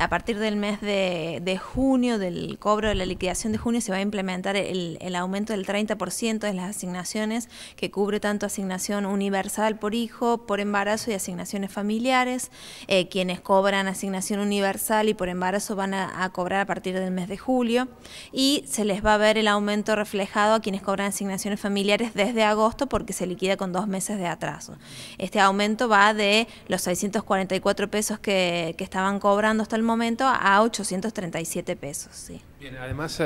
a partir del mes de, junio, del cobro de la liquidación de junio, se va a implementar el, aumento del 30% de las asignaciones que cubre tanto asignación universal por hijo, por embarazo y asignaciones familiares. Eh, quienes cobran asignación universal y por embarazo van a, cobrar a partir del mes de julio. Y se les va a ver el aumento reflejado a quienes cobran asignaciones familiares desde agosto porque se liquida con dos meses de atraso. Este aumento va de los 644 pesos que, que estaban cobrando hasta el momento momento a 837 pesos. Sí. Bien, además eh,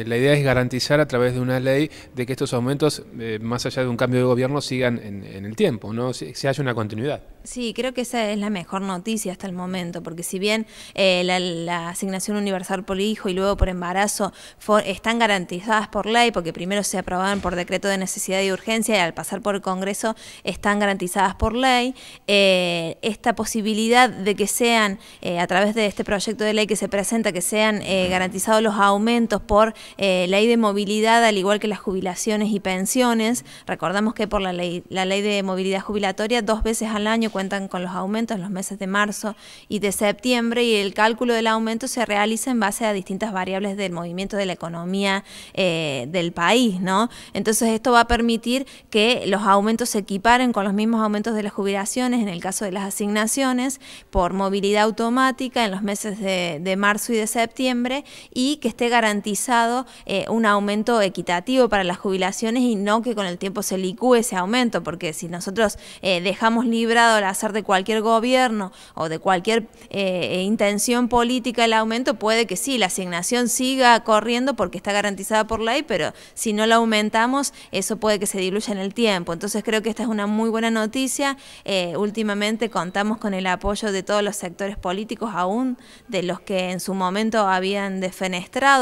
eh, la idea es garantizar a través de una ley de que estos aumentos, eh, más allá de un cambio de gobierno, sigan en, el tiempo, ¿no? Si, haya una continuidad. Sí, creo que esa es la mejor noticia hasta el momento, porque si bien eh, la, asignación universal por hijo y luego por embarazo están garantizadas por ley, porque primero se aprobaban por decreto de necesidad y urgencia y al pasar por el Congreso están garantizadas por ley, esta posibilidad de que sean, a través de este proyecto de ley que se presenta, que sean garantizados los aumentos por eh, ley de movilidad, al igual que las jubilaciones y pensiones. Recordamos que por la ley, la ley de movilidad jubilatoria, dos veces al año cuentan con los aumentos, en los meses de marzo y de septiembre, y el cálculo del aumento se realiza en base a distintas variables del movimiento de la economía eh, del país, ¿no? Entonces esto va a permitir que los aumentos se equiparen con los mismos aumentos de las jubilaciones, en el caso de las asignaciones, por movilidad automática en los meses de, de marzo y de septiembre, y que esté garantizado eh, un aumento equitativo para las jubilaciones y no que con el tiempo se licúe ese aumento, porque si nosotros eh, dejamos librado al hacer de cualquier gobierno o de cualquier eh, intención política el aumento, puede que sí, la asignación siga corriendo porque está garantizada por ley, pero si no la aumentamos, eso puede que se diluya en el tiempo. Entonces creo que esta es una muy buena noticia. últimamente contamos con el apoyo de todos los sectores políticos, aún de los que en su momento habían defendido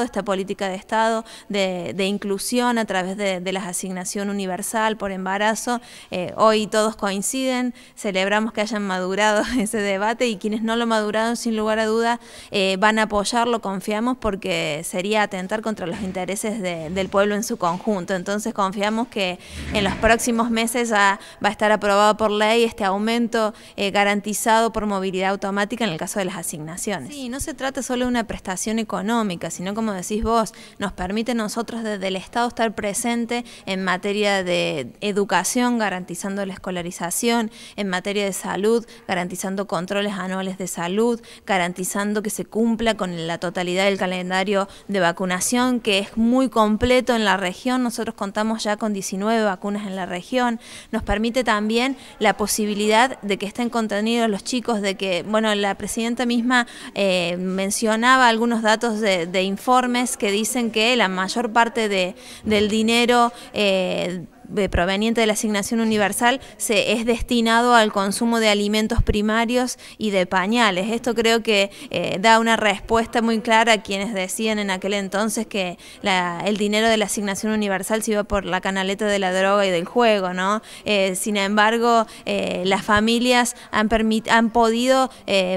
esta política de Estado de, inclusión a través de, la asignación universal por embarazo. Eh, hoy todos coinciden, celebramos que hayan madurado ese debate y quienes no lo maduraron sin lugar a duda eh, van a apoyarlo, confiamos, porque sería atentar contra los intereses del pueblo en su conjunto. Entonces confiamos que en los próximos meses va a estar aprobado por ley este aumento eh, garantizado por movilidad automática en el caso de las asignaciones. Sí, no se trata solo de una prestación económica, sino como decís vos, nos permite nosotros desde el Estado estar presente en materia de educación, garantizando la escolarización, en materia de salud, garantizando controles anuales de salud, garantizando que se cumpla con la totalidad del calendario de vacunación, que es muy completo en la región. Nosotros contamos ya con 19 vacunas en la región. Nos permite también la posibilidad de que estén contenidos los chicos, de que, bueno, la presidenta misma eh, mencionaba algunos datos de informes que dicen que la mayor parte de, del dinero... Eh, eh, proveniente de la asignación universal se, es destinado al consumo de alimentos primarios y de pañales. Esto creo que eh, da una respuesta muy clara a quienes decían en aquel entonces que el dinero de la asignación universal se iba por la canaleta de la droga y del juego, ¿no? Eh, sin embargo, las familias han, han podido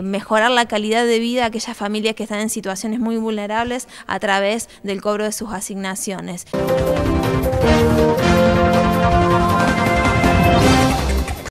mejorar la calidad de vida a aquellas familias que están en situaciones muy vulnerables a través del cobro de sus asignaciones.